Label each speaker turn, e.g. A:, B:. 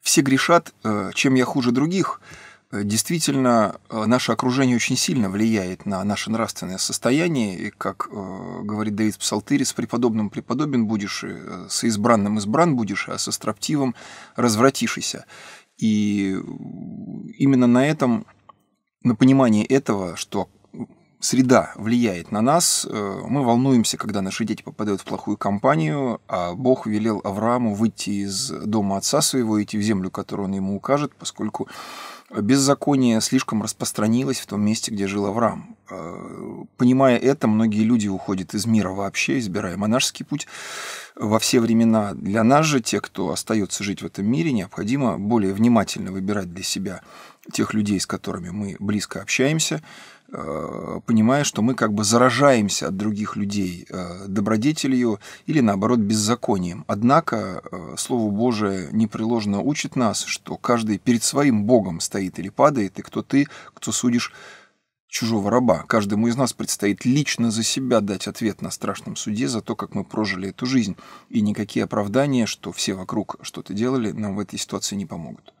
A: все грешат, э, чем я хуже других, э, действительно, э, наше окружение очень сильно влияет на наше нравственное состояние, и, как говорит Давид Псалтырь, с преподобным преподобен будешь, и с избранным избран будешь, а со строптивым развратишься. И именно на этом, на понимании этого, что среда влияет на нас. Э, мы волнуемся, когда наши дети попадают в плохую компанию, а Бог велел Аврааму выйти из дома отца своего, идти в землю, которую он ему укажет, поскольку беззаконие слишком распространилось в том месте, где жил Авраам. Э, понимая это, многие люди уходят из мира вообще, избирая монашеский путь во все времена. Для нас же, те, кто остается жить в этом мире, необходимо более внимательно выбирать для себя тех людей, с которыми мы близко общаемся, э, понимая, что мы как бы заражаемся от других людей э, добродетелью или, наоборот, беззаконием. Однако Слово Божие непреложно учит нас, что каждый перед своим Богом стоит стоит или падает, и кто ты, кто судишь чужого раба. Каждому из нас предстоит лично за себя дать ответ на страшном суде за то, как мы прожили эту жизнь. И никакие оправдания, что все вокруг что-то делали, нам в этой ситуации не помогут.